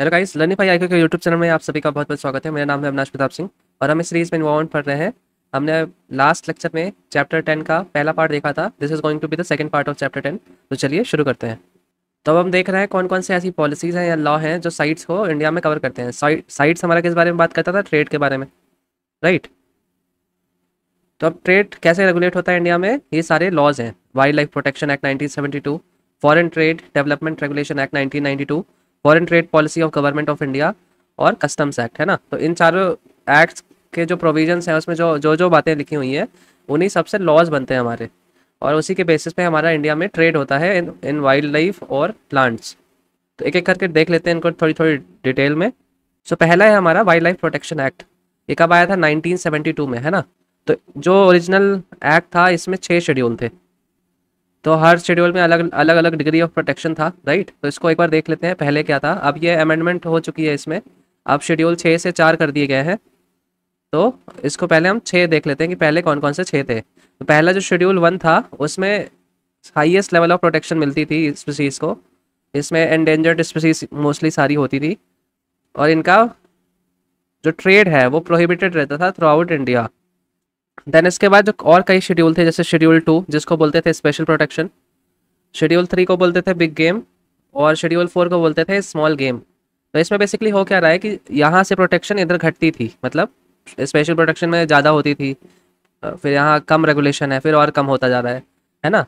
hello guys learning फाई आईको के यूट्यूब चैनल में आप सभी का बहुत बहुत स्वागत है मेरा नाम है अविनाश प्रताप सिंह और हम इस सीरीज में इन्वॉल्व पढ़ रहे हैं हमने लास्ट लेक्चर में चैप्टर टेन का पहला पार्ट देखा था this is going to be the second part of chapter ten तो चलिए शुरू करते हैं तो अब हम देख रहे हैं कौन कौन से ऐसी पॉलिसीज़ हैं या लॉ हैं जो साइट्स को इंडिया में कवर करते हैं साइट्स हमारा किस बारे में बात करता था ट्रेड के बारे में राइट तो अब ट्रेड कैसे रेगुलेट होता है इंडिया में ये सारे लॉज हैं wildlife protection act nineteen seventy two foreign trade development regulation act nineteen ninety two foreign trade policy of government of India और कस्टम्स एक्ट है ना तो इन चारों एक्ट्स के जो प्रोविजंस हैं उसमें जो जो जो बातें लिखी हुई हैं उन्हीं सबसे लॉज बनते हैं हमारे और उसी के बेसिस पे हमारा इंडिया में ट्रेड होता है इन इन वाइल्ड लाइफ और प्लांट्स तो एक एक करके देख लेते हैं इनको थोड़ी थोड़ी डिटेल में सो पहला है हमारा वाइल्ड लाइफ प्रोटेक्शन एक्ट ये कब आया था 1972 में है ना तो जो ओरिजिनल एक्ट था इसमें छः शेड्यूल थे तो हर शेड्यूल में अलग अलग अलग डिग्री ऑफ प्रोटेक्शन था राइट तो इसको एक बार देख लेते हैं पहले क्या था अब ये अमेंडमेंट हो चुकी है इसमें अब शेड्यूल छः से चार कर दिए गए हैं तो इसको पहले हम छः देख लेते हैं कि पहले कौन कौन से छः थे तो पहला जो शेड्यूल वन था उसमें हाइएस्ट लेवल ऑफ प्रोटेक्शन मिलती थी स्पीसीज़ को इसमें एंडेंजर्ड स्पीसीज मोस्टली सारी होती थी और इनका जो ट्रेड है वो प्रोहिबिटेड रहता था थ्रू आउट इंडिया देन इसके बाद जो और कई शेड्यूल थे जैसे शेड्यूल टू जिसको बोलते थे स्पेशल प्रोटेक्शन शेड्यूल थ्री को बोलते थे बिग गेम और शेड्यूल फोर को बोलते थे स्मॉल गेम तो इसमें बेसिकली हो क्या रहा है कि यहाँ से प्रोटेक्शन इधर घटती थी मतलब स्पेशल प्रोटेक्शन में ज़्यादा होती थी फिर यहाँ कम रेगुलेशन है फिर और कम होता जा रहा है है ना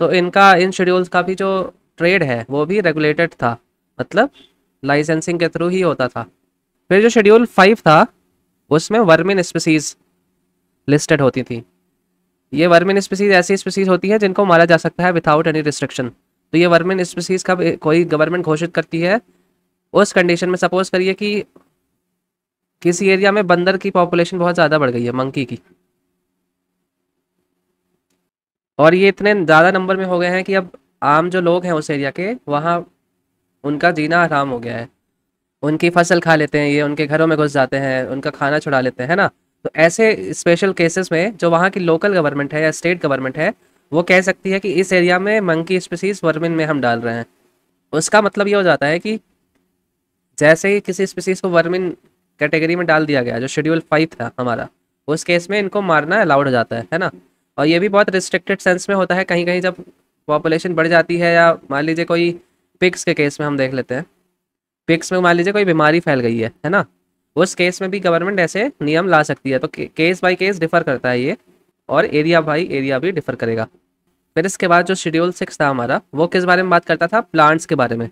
तो इनका इन शेड्यूल्स का भी जो ट्रेड है वो भी रेगुलेटेड था मतलब लाइसेंसिंग के थ्रू ही होता था फिर जो शेड्यूल फाइव था उसमें वर्मिन स्पीसीज़ लिस्टेड होती थी ये वर्मिन स्पीसीज ऐसी स्पीसीज होती है जिनको मारा जा सकता है विदाउट एनी रिस्ट्रिक्शन तो ये वर्मिन स्पीसीज का कोई गवर्नमेंट घोषित करती है उस कंडीशन में सपोज करिए कि किसी एरिया में बंदर की पॉपुलेशन बहुत ज़्यादा बढ़ गई है मंकी की और ये इतने ज़्यादा नंबर में हो गए हैं कि अब आम जो लोग हैं उस एरिया के वहाँ उनका जीना आराम हो गया है उनकी फसल खा लेते हैं ये उनके घरों में घुस जाते हैं उनका खाना छुड़ा लेते हैं ना तो ऐसे स्पेशल केसेस में जो वहाँ की लोकल गवर्नमेंट है या स्टेट गवर्नमेंट है वो कह सकती है कि इस एरिया में मंकी स्पीसीज वर्मिन में हम डाल रहे हैं उसका मतलब ये हो जाता है कि जैसे ही किसी स्पीसीज को वर्मिन कैटेगरी में डाल दिया गया जो शेड्यूल फाइव था हमारा उस केस में इनको मारना अलाउड हो जाता है है ना और ये भी बहुत रिस्ट्रिक्टेड सेंस में होता है कहीं कहीं जब पॉपुलेशन बढ़ जाती है या मान लीजिए कोई पिक्स के केस में हम देख लेते हैं पिक्स में मान लीजिए कोई बीमारी फैल गई है है ना उस केस में भी गवर्नमेंट ऐसे नियम ला सकती है तो केस बाई केस डिफर करता है ये और एरिया बाई एरिया भी डिफर करेगा फिर इसके बाद जो शेड्यूल सिक्स था हमारा वो किस बारे में बात करता था प्लांट्स के बारे में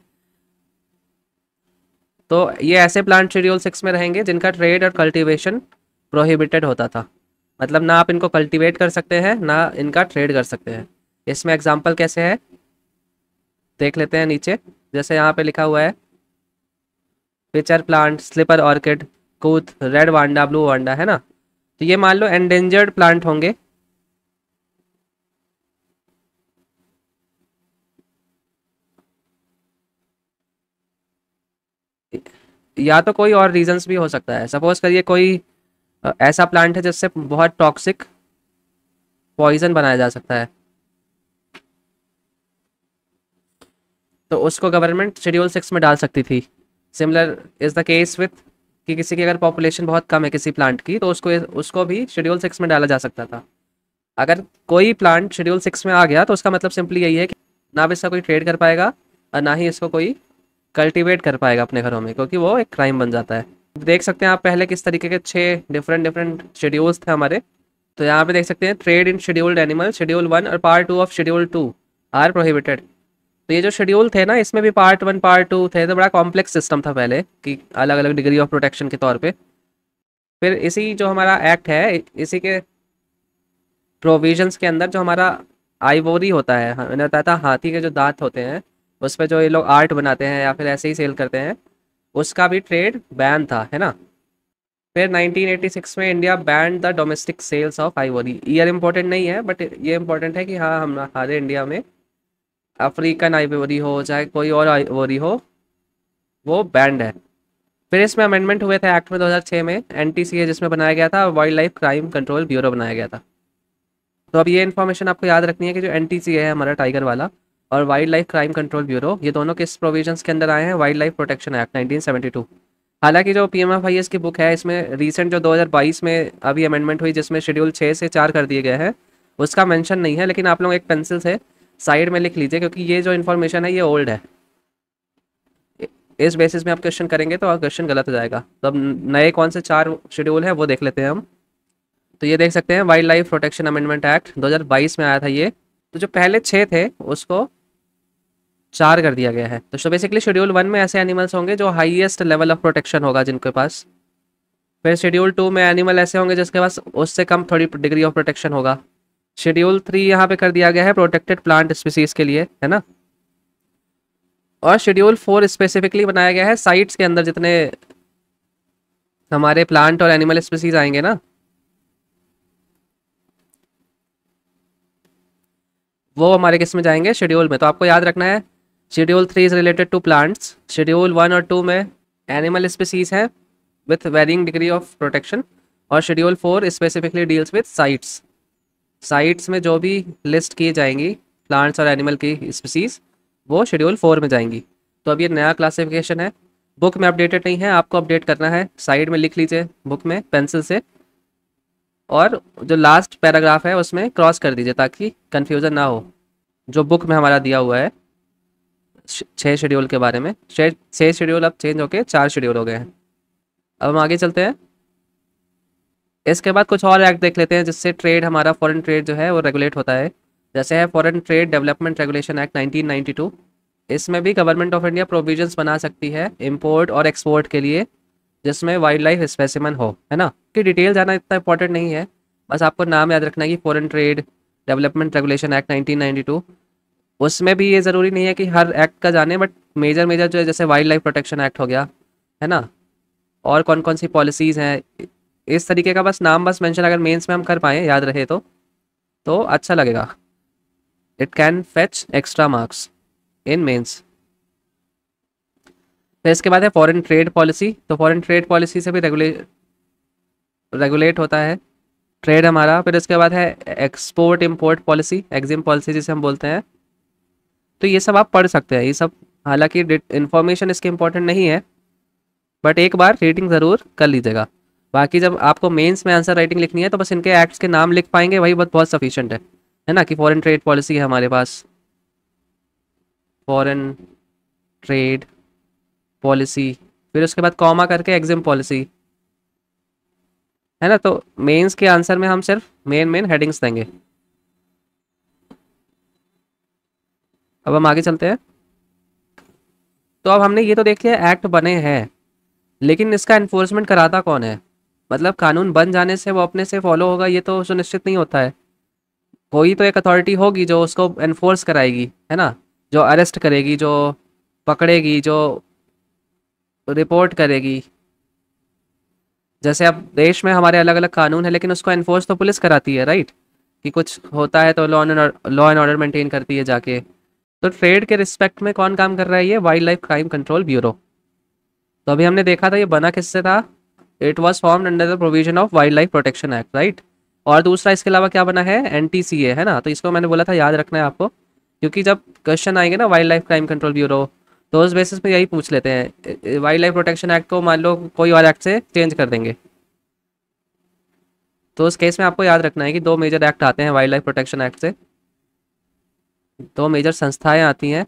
तो ये ऐसे प्लांट शेड्यूल सिक्स में रहेंगे जिनका ट्रेड और कल्टीवेशन प्रोहिबिटेड होता था मतलब ना आप इनको कल्टीवेट कर सकते हैं ना इनका ट्रेड कर सकते हैं इसमें एग्जाम्पल कैसे है देख लेते हैं नीचे जैसे यहाँ पे लिखा हुआ है पिचर प्लांट स्लिपर ऑर्किड कूथ रेड वांडा ब्लू वांडा है ना तो ये मान लो एंडेंजर्ड प्लांट होंगे या तो कोई और रीजंस भी हो सकता है सपोज करिए कोई ऐसा प्लांट है जिससे बहुत टॉक्सिक पॉइजन बनाया जा सकता है तो उसको गवर्नमेंट शेड्यूल सिक्स में डाल सकती थी similar is the case with कि किसी की अगर पॉपुलेशन बहुत कम है किसी प्लांट की तो उसको उसको भी शेड्यूल सिक्स में डाला जा सकता था अगर कोई प्लांट शेड्यूल सिक्स में आ गया तो उसका मतलब सिंपली यही है कि ना भी इसका कोई ट्रेड कर पाएगा और ना ही इसको कोई कल्टीवेट कर पाएगा अपने घरों में क्योंकि वो एक क्राइम बन जाता है देख सकते हैं आप पहले किस तरीके के छः डिफरेंट डिफरेंट शेड्यूल्स थे हमारे तो यहाँ पे देख सकते हैं trade in scheduled animal schedule one और part two of schedule two are prohibited तो ये जो शेड्यूल थे ना इसमें भी पार्ट वन पार्ट टू थे तो बड़ा कॉम्प्लेक्स सिस्टम था पहले कि अलग अलग डिग्री ऑफ प्रोटेक्शन के तौर पे फिर इसी जो हमारा एक्ट है इसी के प्रोविजंस के अंदर जो हमारा आईवोरी होता है मैंने बताया था हाथी के जो दांत होते हैं उस पर जो ये लोग आर्ट बनाते हैं या फिर ऐसे ही सेल करते हैं उसका भी ट्रेड बैन था है ना फिर 1986 में India ban the domestic sales of ivory year important नहीं है बट ये इम्पोर्टेंट है कि हाँ हम हमारे इंडिया में अफ्रीकन आइवरी हो चाहे कोई और आइवरी हो वो बैंड है फिर इसमें अमेंडमेंट हुए थे एक्ट में 2006 में एन जिसमें बनाया गया था wildlife crime control bureau बनाया गया था तो अब ये इन्फॉर्मेशन आपको याद रखनी है कि जो एन है हमारा टाइगर वाला और wildlife crime control bureau ये दोनों किस प्रोविजन के अंदर आए हैं wildlife protection act nineteen हालांकि जो पी एम की बुक है इसमें रिसेंट जो 2022 में अभी अमेंडमेंट हुई जिसमें शेड्यूल छः से चार कर दिए गए हैं उसका मेंशन नहीं है लेकिन आप लोग एक पेंसिल से साइड में लिख लीजिए क्योंकि ये जो इन्फॉर्मेशन है ये ओल्ड है इस बेसिस में आप क्वेश्चन करेंगे तो क्वेश्चन गलत हो जाएगा तो अब नए कौन से चार शेड्यूल है वो देख लेते हैं हम तो ये देख सकते हैं wildlife protection amendment act 2022 में आया था ये तो जो पहले छः थे उसको चार कर दिया गया है तो बेसिकली शेड्यूल वन में ऐसे एनिमल्स होंगे जो हाइएस्ट लेवल ऑफ प्रोटेक्शन होगा जिनके पास फिर शेड्यूल टू में एनिमल ऐसे होंगे जिसके पास उससे कम थोड़ी डिग्री ऑफ प्रोटेक्शन होगा शेड्यूल थ्री यहाँ पे कर दिया गया है प्रोटेक्टेड प्लांट स्पीसीज के लिए है ना और शेड्यूल फोर स्पेसिफिकली बनाया गया है साइट्स के अंदर जितने हमारे प्लांट और एनिमल स्पीसीज आएंगे ना वो हमारे किस में जाएंगे शेड्यूल में तो आपको याद रखना है schedule three is related to plants schedule one और टू में एनिमल स्पीसीज हैं with varying degree of protection और schedule four specifically deals with CITES CITES में जो भी लिस्ट की जाएंगी प्लांट्स और एनिमल की स्पीसीज़ वो शेड्यूल फोर में जाएंगी तो अब ये नया क्लासिफिकेशन है बुक में अपडेटेड नहीं है आपको अपडेट करना है साइड में लिख लीजिए बुक में पेंसिल से और जो लास्ट पैराग्राफ है उसमें क्रॉस कर दीजिए ताकि कन्फ्यूज़न ना हो जो बुक में हमारा दिया हुआ है छः शेड्यूल के बारे में छः शेड्यूल अब चेंज होके चार शेड्यूल हो गए हैं अब हम आगे चलते हैं इसके बाद कुछ और एक्ट देख लेते हैं जिससे ट्रेड हमारा फॉरेन ट्रेड जो है वो रेगुलेट होता है जैसे है foreign trade development regulation act 1992 इसमें भी गवर्नमेंट ऑफ इंडिया प्रोविजंस बना सकती है इम्पोर्ट और एक्सपोर्ट के लिए जिसमें वाइल्ड लाइफ स्पेसिमन हो है ना कि डिटेल जाना इतना इंपॉर्टेंट नहीं है बस आपको नाम याद रखना है कि foreign trade development regulation act 1992 उसमें भी ये ज़रूरी नहीं है कि हर एक्ट का जाने बट मेजर मेजर जो है जैसे वाइल्ड लाइफ प्रोटेक्शन एक्ट हो गया है ना और कौन कौन सी पॉलिसीज़ हैं इस तरीके का बस नाम बस मेंशन अगर मेंस में हम कर पाए याद रहे तो तो अच्छा लगेगा it can fetch extra marks in mains फिर इसके बाद है फॉरेन ट्रेड पॉलिसी तो फॉरेन ट्रेड पॉलिसी से भी रेगुले रेगुलेट होता है ट्रेड हमारा फिर इसके बाद है export import policy EXIM policy जिसे हम बोलते हैं तो ये सब आप पढ़ सकते हैं ये सब हालांकि इन्फॉर्मेशन इसके इम्पोर्टेंट नहीं है बट एक बार रीडिंग ज़रूर कर लीजिएगा बाकी जब आपको मेंस में आंसर राइटिंग लिखनी है तो बस इनके एक्ट्स के नाम लिख पाएंगे वही बहुत बहुत सफिशियंट है है ना कि फॉरेन ट्रेड पॉलिसी है हमारे पास फॉरेन ट्रेड पॉलिसी फिर उसके बाद कॉमा करके एग्जिम पॉलिसी है ना तो मेंस के आंसर में हम सिर्फ मेन मेन हेडिंग्स देंगे अब हम आगे चलते हैं तो अब हमने ये तो देख लिया एक्ट बने हैं लेकिन इसका इन्फोर्समेंट कराता कौन है मतलब कानून बन जाने से वो अपने से फॉलो होगा ये तो सुनिश्चित नहीं होता है कोई तो एक अथॉरिटी होगी जो उसको एनफोर्स कराएगी है ना जो अरेस्ट करेगी जो पकड़ेगी जो रिपोर्ट करेगी जैसे अब देश में हमारे अलग अलग कानून है लेकिन उसको एनफोर्स तो पुलिस कराती है राइट कि कुछ होता है तो law and law and order maintain करती है जाके तो ट्रेड के रिस्पेक्ट में कौन काम कर रहा है ये wildlife crime control bureau तो अभी हमने देखा था ये बना किससे था it was form under the provision of wildlife protection act right और दूसरा इसके अलावा क्या बना है एन है ना तो इसको मैंने बोला था याद रखना है आपको क्योंकि जब क्वेश्चन आएंगे ना wildlife crime control bureau तो उस बेसिस पे यही पूछ लेते हैं वाइल्ड लाइफ प्रोटेक्शन एक्ट को मान लो कोई और एक्ट से चेंज कर देंगे तो उस केस में आपको याद रखना है कि दो मेजर एक्ट आते हैं वाइल्ड लाइफ प्रोटेक्शन एक्ट से दो मेजर संस्थाएं आती हैं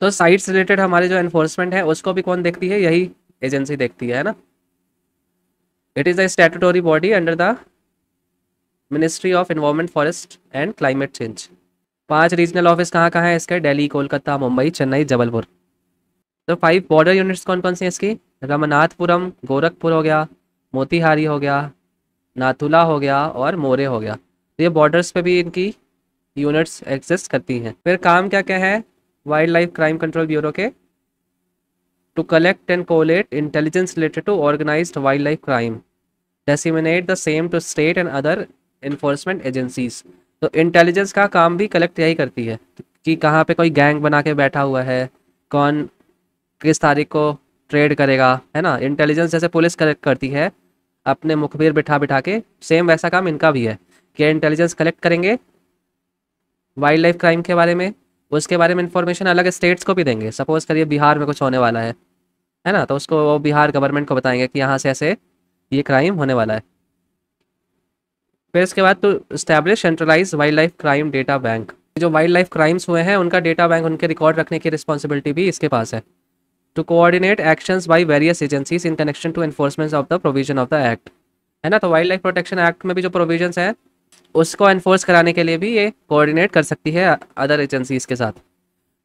तो साइट्स रिलेटेड हमारे जो एनफोर्समेंट है उसको भी कौन देखती है यही एजेंसी देखती है ना It is a statutory body under the ministry of environment forest and climate change पांच रीजनल ऑफिस कहाँ कहाँ है इसके दिल्ली कोलकाता मुंबई चेन्नई जबलपुर तो फाइव बॉर्डर यूनिट्स कौन कौन सी हैं इसकी रमनाथपुरम गोरखपुर हो गया मोतीहारी हो गया नाथुला हो गया और मोरे हो गया तो ये बॉर्डर्स पे भी इनकी यूनिट्स एग्जिस्ट करती हैं फिर काम क्या क्या है wildlife crime control bureau के to collect and collate intelligence related to organise wildlife crime disseminate the same to state and other enforcement agencies तो इंटेलिजेंस का काम भी कलेक्ट यही करती है कि कहाँ पे कोई गैंग बना के बैठा हुआ है कौन किस तारीख को ट्रेड करेगा है ना इंटेलिजेंस जैसे पुलिस कलेक्ट करती है अपने मुखबिर बिठा बिठा के सेम वैसा काम इनका भी है कि इंटेलिजेंस कलेक्ट करेंगे वाइल्ड लाइफ क्राइम के बारे में उसके बारे में इंफॉर्मेशन अलग स्टेट्स को भी देंगे सपोज करिए बिहार में कुछ होने वाला है है ना तो उसको वो बिहार गवर्नमेंट को बताएंगे कि यहाँ से ऐसे ये क्राइम होने वाला है फिर इसके बाद तो establish centralise wildlife crime data bank जो वाइल्ड लाइफ क्राइम्स हुए हैं उनका डेटा बैंक उनके रिकॉर्ड रखने की रिस्पॉन्सिबिलिटी भी इसके पास है to coordinate actions by various agencies in connection to enforcement of the provision of the act है ना तो वाइल्ड लाइफ प्रोटेक्शन एक्ट में भी जो प्रोविजन हैं उसको एनफोर्स कराने के लिए भी ये कोऑर्डिनेट कर सकती है अदर एजेंसीज के साथ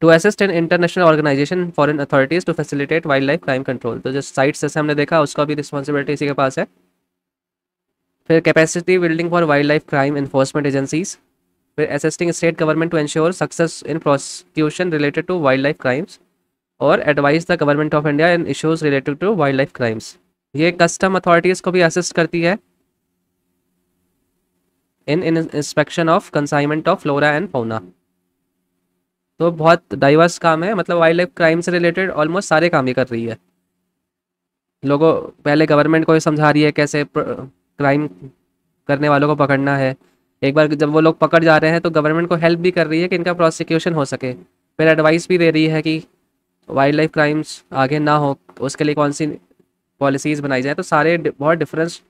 to assist in international organisation foreign authorities to facilitate wildlife crime control तो जो साइट्स जैसे हमने देखा उसका भी रिस्पॉन्सिबिलिटी इसी के पास है फिर capacity building for wildlife crime enforcement agencies फिर assisting state government to ensure success in prosecution related to wildlife crimes और advise the government of India in issues related to wildlife crimes ये custom authorities को भी assist करती है in inspection of consignment of flora and fauna तो बहुत diverse काम है मतलब वाइल्ड लाइफ क्राइम से रिलेटेड ऑलमोस्ट सारे काम ये कर रही है लोगों पहले गवर्नमेंट को समझा रही है कैसे क्राइम करने वालों को पकड़ना है एक बार जब वो लोग पकड़ जा रहे हैं तो गवर्नमेंट को हेल्प भी कर रही है कि इनका प्रोसिक्यूशन हो सके फिर एडवाइस भी दे रही है कि वाइल्ड लाइफ क्राइम्स आगे ना हो उसके लिए कौन सी पॉलिसीज़ बनाई जाए तो सारे बहुत डिफरेंस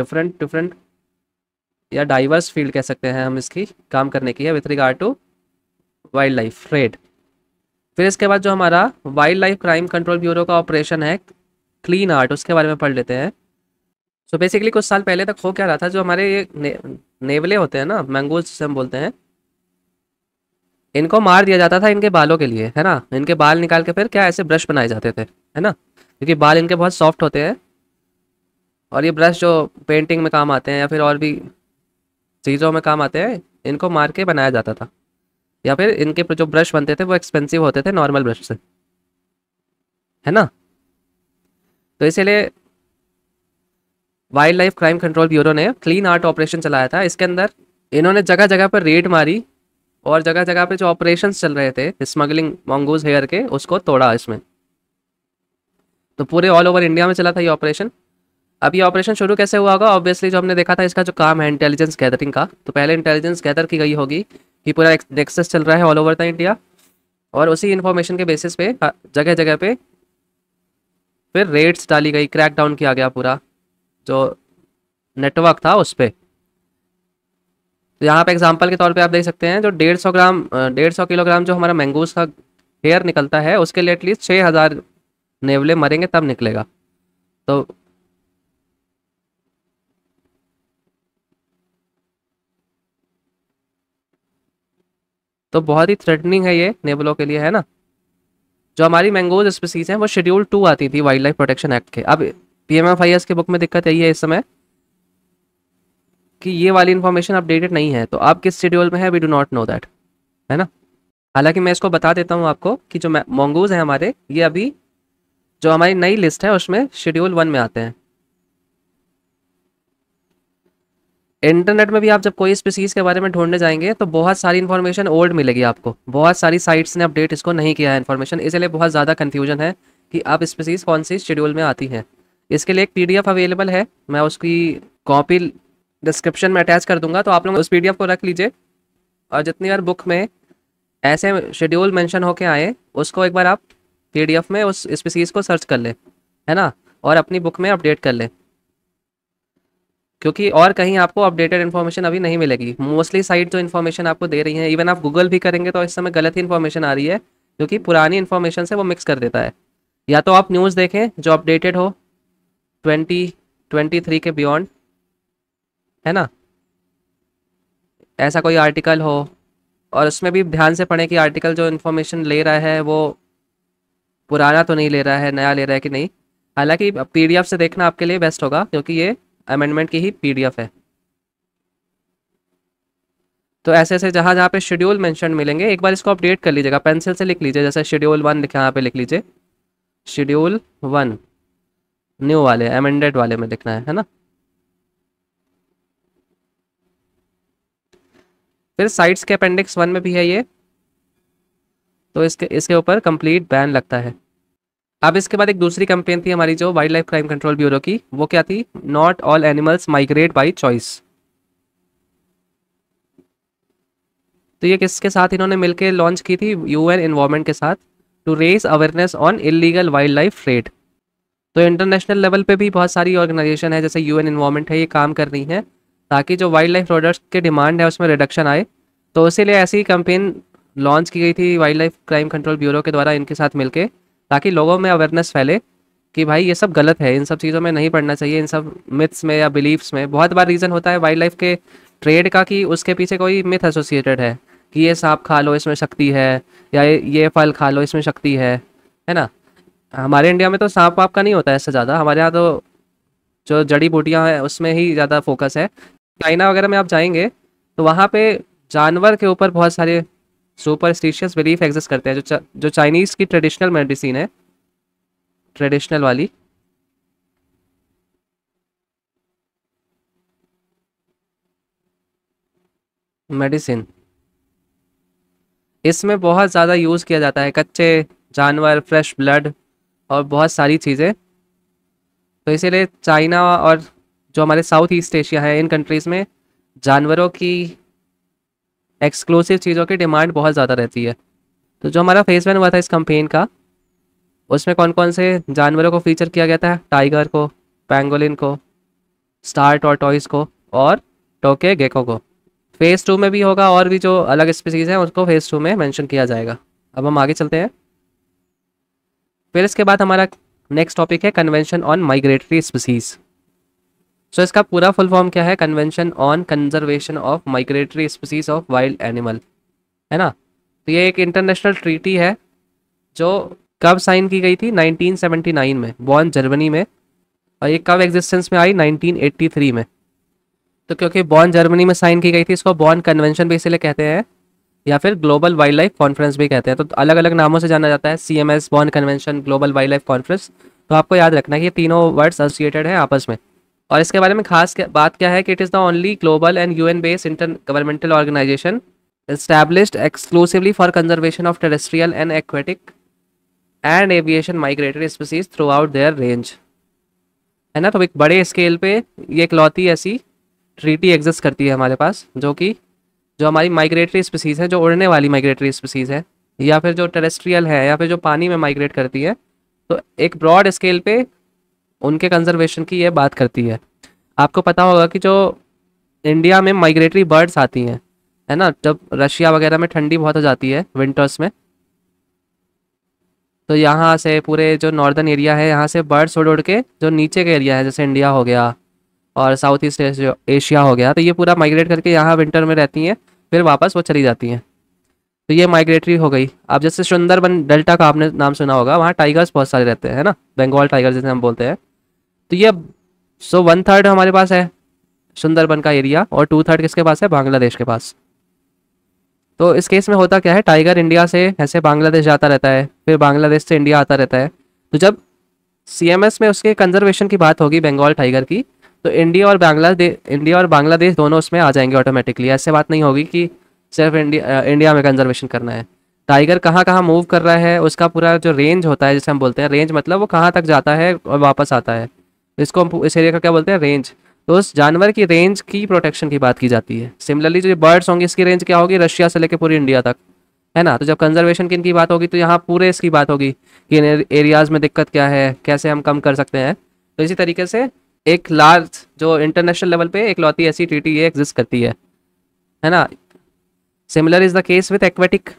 डिफरेंट डिफरेंट या डाइवर्स फील्ड कह सकते हैं हम इसकी काम करने की है with regard to wildlife raid फिर इसके बाद जो हमारा wildlife crime control bureau का ऑपरेशन है क्लीन आर्ट उसके बारे में पढ़ लेते हैं सो so बेसिकली कुछ साल पहले तक हो क्या रहा था जो हमारे ये ने, नेवले होते हैं ना मैंगोल जिसे हम बोलते हैं इनको मार दिया जाता था इनके बालों के लिए है ना इनके बाल निकाल के फिर क्या ऐसे ब्रश बनाए जाते थे है ना क्योंकि बाल इनके बहुत सॉफ्ट होते हैं और ये ब्रश जो पेंटिंग में काम आते हैं या फिर और भी चीज़ों में काम आते हैं इनको मार के बनाया जाता था या फिर इनके जो ब्रश बनते थे वो एक्सपेंसिव होते थे नॉर्मल ब्रश से है ना तो इसीलिए wildlife crime control bureau ने क्लीन आर्ट ऑपरेशन चलाया था इसके अंदर इन्होंने जगह जगह पर रेड मारी और जगह जगह पर जो ऑपरेशन चल रहे थे स्मगलिंग मोंगूज हेयर के उसको तोड़ा इसमें तो पूरे ऑल ओवर इंडिया में चला था ये ऑपरेशन अब ये ऑपरेशन शुरू कैसे हुआ होगा ऑब्वियसली जो हमने देखा था इसका जो काम है इंटेलिजेंस गैदरिंग का तो पहले इंटेलिजेंस गैदर की गई होगी कि पूरा नेक्सेस चल रहा है ऑल ओवर द इंडिया और उसी इन्फॉर्मेशन के बेसिस पे हाँ, जगह जगह पे फिर रेड्स डाली गई क्रैक डाउन किया गया पूरा जो नेटवर्क था उस पर तो यहाँ पे एग्जांपल के तौर पे आप देख सकते हैं जो डेढ़ सौ ग्राम डेढ़ सौ किलोग्राम जो हमारा मैंगोज का हेयर निकलता है उसके लिए एटलीस्ट छः हज़ार नेवले मरेंगे तब निकलेगा तो तो बहुत ही थ्रेटनिंग है ये नेबलों के लिए है ना जो हमारी मैंगोज स्पीसीज हैं वो शेड्यूल टू आती थी वाइल्ड लाइफ प्रोटेक्शन एक्ट के अब P M F I S के बुक में दिक्कत यही है इस समय कि ये वाली इन्फॉर्मेशन अपडेटेड नहीं है तो आप किस शेड्यूल में है we do not know that है ना हालांकि मैं इसको बता देता हूँ आपको कि जो मोंगूज हैं हमारे ये अभी जो हमारी नई लिस्ट है उसमें शेड्यूल वन में आते हैं इंटरनेट में भी आप जब कोई स्पीसीज़ के बारे में ढूंढने जाएंगे तो बहुत सारी इन्फॉर्मेशन ओल्ड मिलेगी आपको बहुत सारी साइट्स ने अपडेट इसको नहीं किया है इन्फॉर्मेशन इसलिए बहुत ज़्यादा कन्फ्यूजन है कि आप स्पीसीज़ कौन सी शेड्यूल में आती हैं इसके लिए एक पी अवेलेबल है मैं उसकी कॉपी डिस्क्रिप्शन में अटैच कर दूंगा तो आप लोग उस पी को रख लीजिए और जितनी बार बुक में ऐसे शेड्यूल मैंशन होके आए उसको एक बार आप पी में उस स्पीसीज़ को सर्च कर लें है ना और अपनी बुक में अपडेट कर लें क्योंकि और कहीं आपको अपडेटेड इन्फॉर्मेशन अभी नहीं मिलेगी मोस्टली साइट जो इन्फॉर्मेशन आपको दे रही है इवन आप गूगल भी करेंगे तो इस समय गलत ही इन्फॉर्मेशन आ रही है क्योंकि पुरानी इन्फॉर्मेशन से वो मिक्स कर देता है या तो आप न्यूज़ देखें जो अपडेटेड हो ट्वेंटी ट्वेंटी थ्री के बियॉन्ड है ना ऐसा कोई आर्टिकल हो और उसमें भी ध्यान से पढ़ें कि आर्टिकल जो इन्फॉर्मेशन ले रहा है वो पुराना तो नहीं ले रहा है नया ले रहा है कि नहीं हालांकि पीडीएफ से देखना आपके लिए बेस्ट होगा क्योंकि ये अमेंडमेंट की ही पीडीएफ है तो ऐसे ऐसे जहाँ जहाँ पे शेड्यूल मेंशन मिलेंगे एक बार इसको अपडेट कर लीजिएगा पेंसिल से लिख लीजिए जैसे शेड्यूल वन लिखा यहाँ पे लिख लीजिए शेड्यूल वन न्यू वाले अमेंडेड वाले में लिखना है है ना फिर साइट्स के अपेंडिक्स वन में भी है ये तो इसके इसके ऊपर कंप्लीट बैन लगता है अब इसके बाद एक दूसरी कंपेन थी हमारी जो wildlife crime control bureau की वो क्या थी not all animals migrate by choice तो ये किसके साथ इन्होंने मिलकर लॉन्च की थी यूएन एनवायरमेंट के साथ to raise awareness on illegal wildlife trade तो इंटरनेशनल लेवल पे भी बहुत सारी ऑर्गेनाइजेशन है जैसे यूएन एनवायरमेंट है ये काम कर रही हैं ताकि जो वाइल्ड लाइफ प्रोडक्ट्स के डिमांड है उसमें रिडक्शन आए तो इसीलिए ऐसी कंपेन लॉन्च की गई थी wildlife crime control bureau के द्वारा इनके साथ मिलकर ताकि लोगों में अवेयरनेस फैले कि भाई ये सब गलत है इन सब चीज़ों में नहीं पढ़ना चाहिए इन सब मिथ्स में या बिलीफ्स में बहुत बार रीज़न होता है वाइल्ड लाइफ के ट्रेड का कि उसके पीछे कोई मिथ एसोसिएटेड है कि ये सांप खा लो इसमें शक्ति है या ये फल खा लो इसमें शक्ति है है ना हमारे इंडिया में तो सांप वाप का नहीं होता है इससे ज़्यादा हमारे यहाँ तो जो जड़ी बूटियाँ हैं उसमें ही ज़्यादा फोकस है चाइना वगैरह में आप जाएंगे तो वहाँ पे जानवर के ऊपर बहुत सारे सुपरस्टिशियस बिलीफ एग्जिस्ट करते हैं जो चा, जो चाइनीज़ की ट्रेडिशनल मेडिसिन है ट्रेडिशनल वाली मेडिसिन इसमें बहुत ज़्यादा यूज़ किया जाता है कच्चे जानवर फ्रेश ब्लड और बहुत सारी चीज़ें तो इसीलिए चाइना और जो हमारे साउथ ईस्ट एशिया है इन कंट्रीज़ में जानवरों की एक्सक्लूसिव चीज़ों की डिमांड बहुत ज़्यादा रहती है तो जो हमारा फेस वन हुआ था इस कंपेन का उसमें कौन कौन से जानवरों को फीचर किया गया था टाइगर को पेंगोलिन को स्टार टॉयस को और टोके गेको को फेज़ टू में भी होगा और भी जो अलग स्पीसीज़ हैं उसको फेज़ टू में मैंशन किया जाएगा अब हम आगे चलते हैं फिर इसके बाद हमारा नेक्स्ट टॉपिक है convention on migratory species so so, इसका पूरा फुल फॉर्म क्या है convention on conservation of migratory species of wild animal है ना तो ये एक इंटरनेशनल ट्रीटी है जो कब साइन की गई थी 1979 में बॉर्न जर्मनी में और ये कब एग्जिस्टेंस में आई 1983 में तो क्योंकि बॉर्न जर्मनी में साइन की गई थी इसको बॉर्न कन्वेंशन भी इसीलिए कहते हैं या फिर ग्लोबल वाइल्ड लाइफ कॉन्फ्रेंस भी कहते हैं तो अलग अलग नामों से जाना जाता है C M S Bonn convention global wildlife conference तो आपको याद रखना कि ये तीनों वर्ड्स एसोसिएटेड हैं आपस में और इसके बारे में खास बात क्या है कि it is the only global and U N based intergovernmental organisation exclusively for conservation of terrestrial and aquatic and aviation migratory species throughout their range है ना तो एक बड़े स्केल पे ये इकलौती ऐसी ट्रीटी एग्जिस्ट करती है हमारे पास जो कि जो हमारी माइग्रेटरी स्पीसीज़ है जो उड़ने वाली माइग्रेटरी स्पीसीज़ है या फिर जो टेरेस्ट्रियल है या फिर जो पानी में माइग्रेट करती है तो एक ब्रॉड स्केल पे उनके कंजर्वेशन की यह बात करती है आपको पता होगा कि जो इंडिया में माइग्रेटरी बर्ड्स आती हैं है ना जब रशिया वगैरह में ठंडी बहुत हो जाती है विंटर्स में तो यहाँ से पूरे जो नॉर्दर्न एरिया है यहाँ से बर्ड्स उड़ उड़ के जो नीचे के एरिया है जैसे इंडिया हो गया और साउथ ईस्ट एशिया हो गया तो ये पूरा माइग्रेट करके यहाँ विंटर में रहती हैं फिर वापस वो चली जाती हैं तो ये माइग्रेटरी हो गई अब जैसे सुंदरबन डेल्टा का आपने नाम सुना होगा वहाँ टाइगर्स बहुत सारे रहते हैं ना बंगाल टाइगर जैसे हम बोलते हैं तो ये सो वन थर्ड हमारे पास है सुंदरबन का एरिया और टू थर्ड किसके पास है बांग्लादेश के पास तो इस केस में होता क्या है टाइगर इंडिया से ऐसे बांग्लादेश जाता रहता है फिर बांग्लादेश से इंडिया आता रहता है तो जब सीएमएस में उसके कंजर्वेशन की बात होगी बंगाल टाइगर की तो इंडिया और बांग्लादेश इंडिया और बांग्लादेश दोनों उसमें आ जाएंगे ऑटोमेटिकली ऐसे बात नहीं होगी कि सिर्फ इंडिया इंडिया में कंजर्वेशन करना है टाइगर कहाँ कहाँ मूव कर रहा है उसका पूरा जो रेंज होता है जिसे हम बोलते हैं रेंज मतलब वो कहाँ तक जाता है और वापस आता है इसको हम इस एरिया का क्या बोलते हैं रेंज तो उस जानवर की रेंज की प्रोटेक्शन की बात की जाती है सिमिलरली जो बर्ड्स होंगे इसकी रेंज क्या होगी रशिया से लेकर पूरी इंडिया तक है ना तो जब कंजर्वेशन की इनकी बात होगी तो यहाँ पूरे इसकी बात होगी कि इन एरियाज़ में दिक्कत क्या है कैसे हम कम कर सकते हैं तो इसी तरीके से एक लार्ज जो इंटरनेशनल लेवल पे एक लौती ऐसी ट्रीटी ये एग्जिस्ट करती है है ना similar is the case with aquatic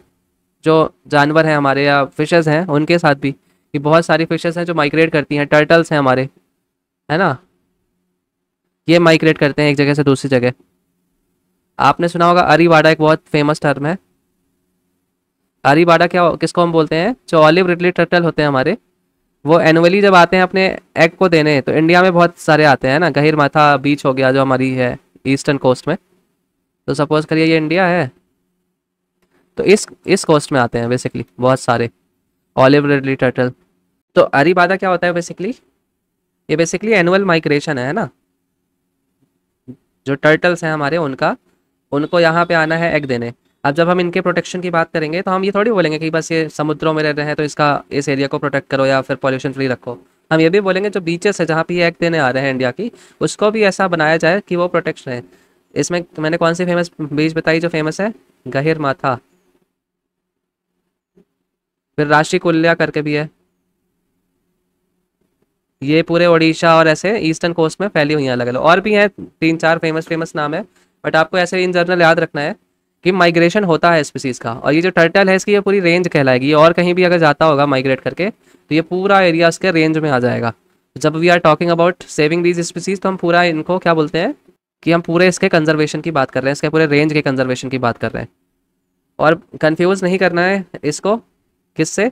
जो जानवर हैं हमारे या फिशेज़ हैं उनके साथ भी कि बहुत सारी फिशेज़ हैं जो माइग्रेट करती हैं टर्टल्स हैं हमारे है ना ये माइग्रेट करते हैं एक जगह से दूसरी जगह आपने सुना होगा अरीवाडा एक बहुत फेमस टर्म है अरीवाडा क्या किसको हम बोलते हैं जो ऑलिव रिडली टर्टल होते हैं हमारे वो एनुअली जब आते हैं अपने एग को देने तो इंडिया में बहुत सारे आते हैं ना गहिर माथा बीच हो गया जो हमारी है ईस्टर्न कोस्ट में तो सपोज करिए ये इंडिया है तो इस इस कोस्ट में आते हैं बेसिकली बहुत सारे ऑलिव रिडली टर्टल तो अरीबादा क्या होता है बेसिकली ये बेसिकली एनुअल माइग्रेशन है ना जो टर्टल्स हैं हमारे उनका उनको यहाँ पे आना है एग देने अब जब हम इनके प्रोटेक्शन की बात करेंगे तो हम ये थोड़ी बोलेंगे कि बस ये समुद्रों में रह रहे हैं तो इसका इस एरिया को प्रोटेक्ट करो या फिर पॉल्यूशन फ्री रखो हम ये भी बोलेंगे जो बीचेस है जहाँ पे ये एग देने आ रहे हैं इंडिया की उसको भी ऐसा बनाया जाए कि वो प्रोटेक्ट रहे इसमें मैंने कौन सी फेमस बीच बताई जो फेमस है गहिर माथा फिर राशि कुल्या करके भी है ये पूरे ओडिशा और ऐसे ईस्टर्न कोस्ट में फैली हुई हैं अलग अलग और भी हैं तीन चार फेमस फेमस नाम है बट आपको ऐसे इन जनरल याद रखना है कि माइग्रेशन होता है स्पीसीज का और ये जो टर्टल है इसकी ये पूरी रेंज कहलाएगी और कहीं भी अगर जाता होगा माइग्रेट करके तो ये पूरा एरिया उसके रेंज में आ जाएगा जब we are talking about saving these species तो हम पूरा इनको क्या बोलते हैं कि हम पूरे इसके कंजर्वेशन की बात कर रहे हैं इसके पूरे रेंज के कंजर्वेशन की बात कर रहे हैं और कन्फ्यूज नहीं करना है इसको किससे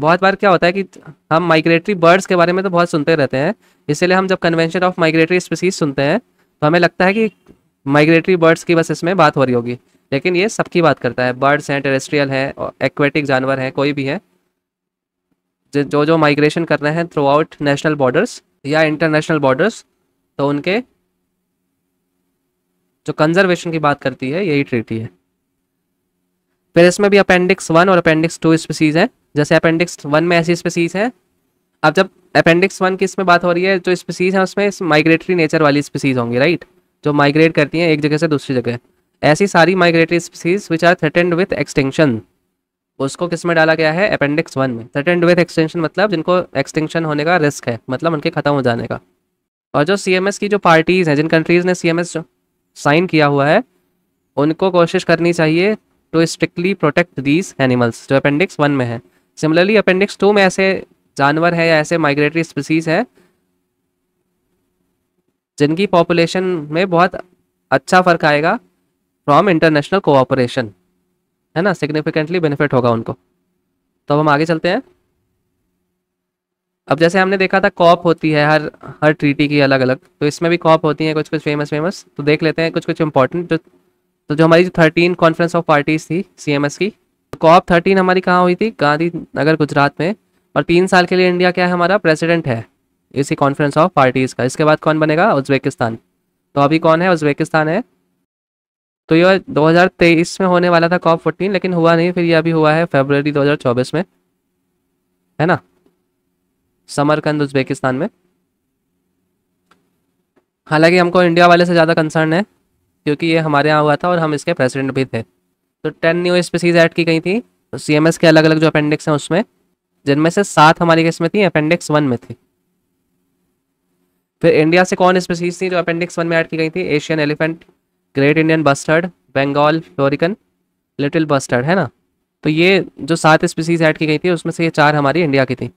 बहुत बार क्या होता है कि हम माइग्रेटरी बर्ड्स के बारे में तो बहुत सुनते रहते हैं इसीलिए हम जब कन्वेंशन ऑफ माइग्रेटरी स्पीसीज सुनते हैं तो हमें लगता है कि माइग्रेटरी बर्ड्स की बस इसमें बात हो रही होगी लेकिन ये सबकी बात करता है बर्ड्स हैं टेरेस्ट्रियल हैं एक्वेटिक जानवर हैं कोई भी है जो जो माइग्रेशन कर रहे हैं थ्रू आउट नेशनल बॉर्डर्स या इंटरनेशनल बॉर्डर्स तो उनके जो कंजर्वेशन की बात करती है यही ट्रीटी है फिर इसमें भी अपेंडिक्स वन और अपेंडिक्स टू स्पीसीज हैं जैसे अपेंडिक्स वन में ऐसी स्पीसीज हैं अब जब अपेंडिक्स वन की इसमें बात हो रही है जो स्पीसीज हैं उसमें माइग्रेटरी नेचर वाली स्पीसीज होंगी राइट जो माइग्रेट करती हैं एक जगह से दूसरी जगह ऐसी सारी migratory species which are threatened with extension उसको किस में डाला गया है अपेंडिक्स वन में थ्रेटेंड विथ एक्सटेंशन मतलब जिनको एक्सटेंशन होने का रिस्क है मतलब उनके ख़त्म हो जाने का और जो सी की जो पार्टीज़ हैं जिन कंट्रीज़ ने सी साइन किया हुआ है उनको कोशिश करनी चाहिए to strictly protect these animals जो अपेंडिक्स वन में है सिमिलरली अपेंडिक्स टू में ऐसे जानवर है या ऐसे माइग्रेटरी स्पीसीज हैं जिनकी पॉपुलेशन में बहुत अच्छा फ़र्क आएगा फ्रॉम इंटरनेशनल कोऑपरेशन है ना सिग्निफिकेंटली बेनिफिट होगा उनको तो अब हम आगे चलते हैं अब जैसे हमने देखा था कॉप होती है हर हर ट्रीटी की अलग अलग तो इसमें भी कॉप होती है कुछ कुछ फेमस फेमस तो देख लेते हैं कुछ कुछ इंपॉर्टेंट तो, तो जो हमारी थर्टीन कॉन्फ्रेंस ऑफ पार्टीज थी सी की कॉप थर्टीन हमारी कहाँ हुई थी गांधी नगर गुजरात में और तीन साल के लिए इंडिया क्या है हमारा प्रेसिडेंट है इसी कॉन्फ्रेंस ऑफ पार्टीज़ का इसके बाद कौन बनेगा उज्बेकिस्तान तो अभी कौन है उज्बेकिस्तान है तो यह 2023 में होने वाला था कॉप फोर्टीन लेकिन हुआ नहीं फिर यह अभी हुआ है फेबररी 2024 में है ना समरकंद उज्बेकिस्तान में हालांकि हमको इंडिया वाले से ज़्यादा कंसर्न है क्योंकि ये हमारे यहाँ हुआ था और हम इसके प्रेसिडेंट भी थे तो टेन न्यू स्पीसीज ऐड की गई थी सी एम एस के अलग अलग जो अपेंडिक्स हैं उसमें जिनमें से सात हमारी किस में थी अपेंडिक्स वन में थी फिर इंडिया से कौन स्पीसीज थी जो अपेंडिक्स वन में ऐड की गई थी Asian elephant great Indian bustard Bengal florican little bustard है ना तो ये जो सात स्पीसीज ऐड की गई थी उसमें से ये चार हमारी इंडिया की थी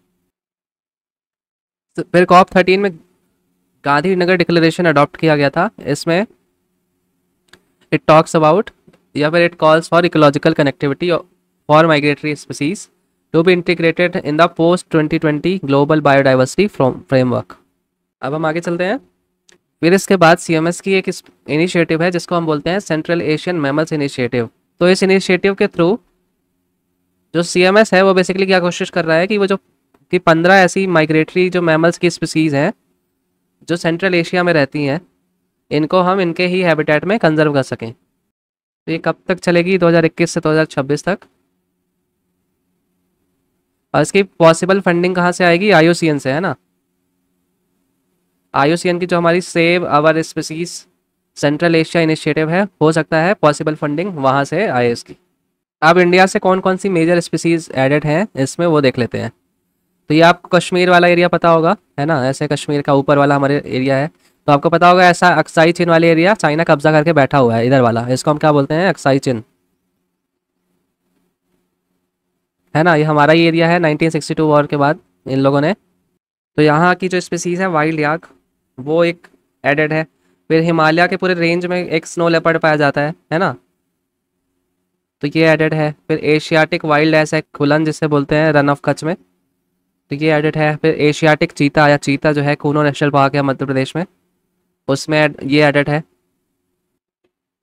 तो फिर कॉप थर्टीन में गांधीनगर डिक्लेरेशन अडॉप्ट किया गया था इसमें इट टॉक्स अबाउट या फिर it calls for ecological connectivity for migratory species to be integrated in the post 2020 biodiversity from framework अब हम आगे चलते हैं फिर इसके बाद सी की एक इनिशिएटिव है जिसको हम बोलते हैं सेंट्रल एशियन मेमल्स इनिशिएटिव तो इस इनिशिएटिव के थ्रू जो सी है वो बेसिकली क्या कोशिश कर रहा है कि वो जो कि पंद्रह ऐसी माइग्रेटरी जो मैमल्स की स्पीसीज़ हैं जो सेंट्रल एशिया में रहती हैं इनको हम इनके ही हैबिटेट में कंजर्व कर सकें तो ये कब तक चलेगी 2021 से 2026 तक और इसकी पॉसिबल फंडिंग कहाँ से आएगी आईओसीएन से है ना आईओसीएन की जो हमारी save our species central Asia initiative है हो सकता है पॉसिबल फंडिंग वहाँ से आए इसकी अब इंडिया से कौन कौन सी मेजर स्पीसीज एडेड हैं इसमें वो देख लेते हैं तो ये आपको कश्मीर वाला एरिया पता होगा है ना ऐसे कश्मीर का ऊपर वाला हमारे एरिया है तो आपको पता होगा ऐसा अक्साई चिन्ह वाले एरिया चाइना कब्जा करके बैठा हुआ है इधर वाला इसको हम क्या बोलते हैं अक्साई चिन्ह है ना ये हमारा ही एरिया है 1962 वॉर के बाद इन लोगों ने तो यहाँ की जो स्पीसीज है वाइल्ड याक वो एक एडेड है फिर हिमालय के पूरे रेंज में एक स्नो लेपर्ड पाया जाता है है ना तो ये एडेड है फिर एशियाटिक वाइल्ड ऐसा एक खुलन जिसे बोलते हैं रन ऑफ कच में तो ये एडेड है फिर एशियाटिक चीता या चीता जो है कूनो नेशनल पार्क है मध्य प्रदेश में उसमें ये एडेड है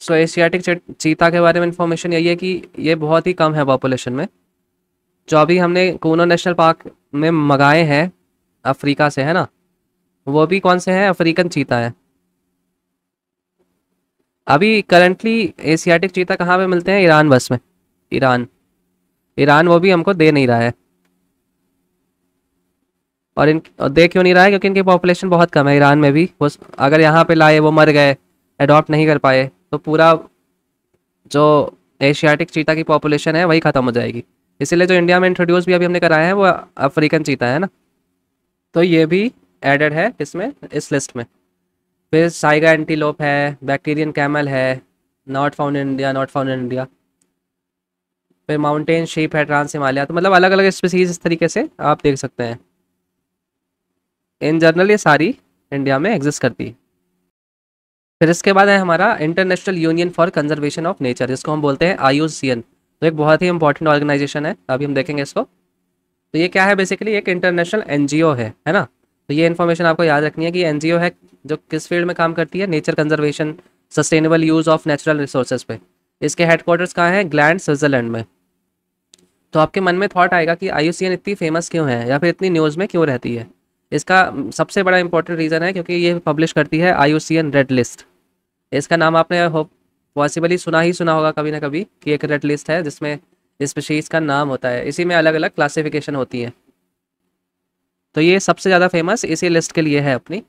सो एशियाटिक चीता के बारे में इंफॉर्मेशन यही है कि ये बहुत ही कम है पॉपुलेशन में जो अभी हमने कोनो नेशनल पार्क में मंगाए हैं अफ्रीका से है ना वो भी कौन से हैं अफ्रीकन चीता है अभी करंटली एशियाटिक चीता कहाँ पे मिलते हैं ईरान बस में ईरान ईरान वो भी हमको दे नहीं रहा है और इन देख क्यों नहीं रहा है क्योंकि इनकी पॉपुलेशन बहुत कम है ईरान में भी वो अगर यहाँ पे लाए वो मर गए एडॉप्ट नहीं कर पाए तो पूरा जो एशियाटिक चीता की पॉपुलेशन है वही ख़त्म हो जाएगी इसीलिए जो इंडिया में इंट्रोड्यूस भी अभी हमने कराया है वो अफ्रीकन चीता है ना तो ये भी एडेड है इसमें इस लिस्ट में फिर साइगा एंटीलोप है बैक्टीरियन कैमल है not found in India not found in India फिर माउंटेन शीप है ट्रांस हिमालय तो मतलब अलग अलग स्पीसीज इस तरीके से आप देख सकते हैं इन जनरल ये सारी इंडिया में एग्जिस्ट करती है फिर इसके बाद है हमारा international union for conservation of nature जिसको हम बोलते हैं आई तो एक बहुत ही इंपॉर्टेंट ऑर्गेनाइजेशन है अभी हम देखेंगे इसको तो ये क्या है बेसिकली एक इंटरनेशनल एन है है ना तो ये इन्फॉर्मेशन आपको याद रखनी है कि एन है जो किस फील्ड में काम करती है nature conservation sustainable use of natural resources पे इसके हेडक्वार्टर्स कहाँ हैं ग्लैंड स्विट्जरलैंड में तो आपके मन में थॉट आएगा कि आई इतनी फेमस क्यों है या फिर इतनी न्यूज़ में क्यों रहती है इसका सबसे बड़ा इंपॉर्टेंट रीज़न है क्योंकि ये पब्लिश करती है आई रेड लिस्ट इसका नाम आपने होप पॉसिबली सुना ही सुना होगा कभी ना कभी कि एक रेड लिस्ट है जिसमें स्पीशीज़ का नाम होता है इसी में अलग अलग क्लासिफिकेशन होती है तो ये सबसे ज़्यादा फेमस इसी लिस्ट के लिए है अपनी